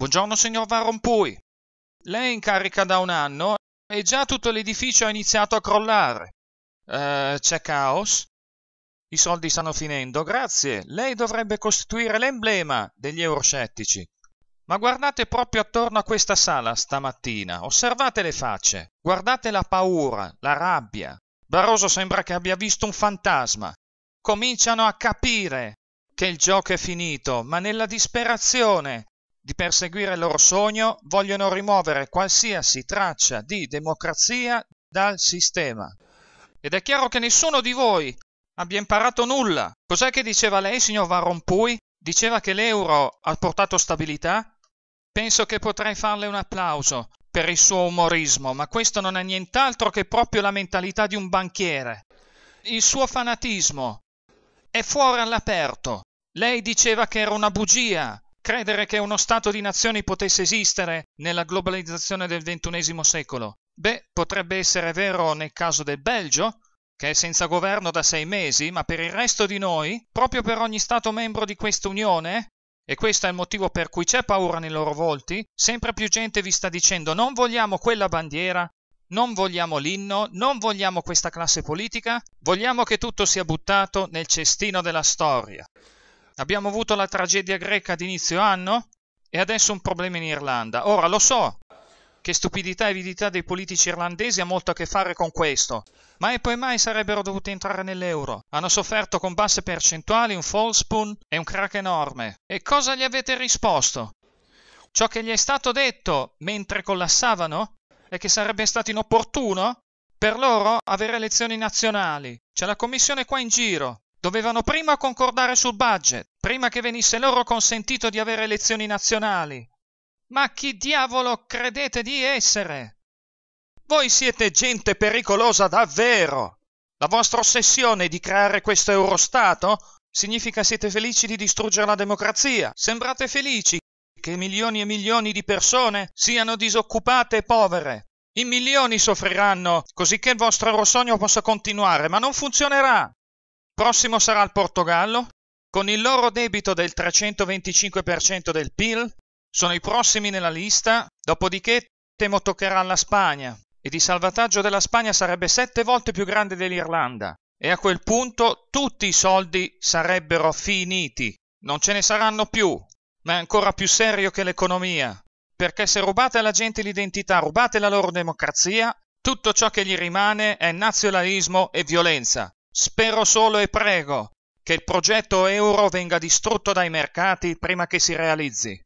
Buongiorno signor Van Rompuy. Lei è in carica da un anno e già tutto l'edificio ha iniziato a crollare. Eh, c'è caos? I soldi stanno finendo, grazie. Lei dovrebbe costituire l'emblema degli euroscettici. Ma guardate proprio attorno a questa sala stamattina, osservate le facce, guardate la paura, la rabbia. Barroso sembra che abbia visto un fantasma. Cominciano a capire che il gioco è finito, ma nella disperazione di perseguire il loro sogno vogliono rimuovere qualsiasi traccia di democrazia dal sistema. Ed è chiaro che nessuno di voi abbia imparato nulla. Cos'è che diceva lei, signor Van Rompuy? Diceva che l'euro ha portato stabilità? Penso che potrei farle un applauso per il suo umorismo, ma questo non è nient'altro che proprio la mentalità di un banchiere. Il suo fanatismo è fuori all'aperto. Lei diceva che era una bugia, credere che uno Stato di nazioni potesse esistere nella globalizzazione del XXI secolo. Beh, potrebbe essere vero nel caso del Belgio, che è senza governo da sei mesi, ma per il resto di noi, proprio per ogni Stato membro di questa Unione, e questo è il motivo per cui c'è paura nei loro volti, sempre più gente vi sta dicendo non vogliamo quella bandiera, non vogliamo l'inno, non vogliamo questa classe politica, vogliamo che tutto sia buttato nel cestino della storia. Abbiamo avuto la tragedia greca ad inizio anno e adesso un problema in Irlanda. Ora lo so che stupidità e avidità dei politici irlandesi ha molto a che fare con questo, ma e poi mai sarebbero dovuti entrare nell'euro. Hanno sofferto con basse percentuali un fall spoon e un crack enorme. E cosa gli avete risposto? Ciò che gli è stato detto mentre collassavano è che sarebbe stato inopportuno per loro avere elezioni nazionali. C'è la commissione qua in giro. Dovevano prima concordare sul budget, prima che venisse loro consentito di avere elezioni nazionali. Ma chi diavolo credete di essere? Voi siete gente pericolosa davvero. La vostra ossessione di creare questo Eurostato significa siete felici di distruggere la democrazia. Sembrate felici che milioni e milioni di persone siano disoccupate e povere. I milioni soffriranno, cosicché il vostro Eurosogno possa continuare, ma non funzionerà. Prossimo sarà il Portogallo, con il loro debito del 325% del PIL, sono i prossimi nella lista, dopodiché temo toccherà alla Spagna, e il salvataggio della Spagna sarebbe sette volte più grande dell'Irlanda, e a quel punto tutti i soldi sarebbero finiti, non ce ne saranno più, ma è ancora più serio che l'economia, perché se rubate alla gente l'identità, rubate la loro democrazia, tutto ciò che gli rimane è nazionalismo e violenza. Spero solo e prego che il progetto euro venga distrutto dai mercati prima che si realizzi.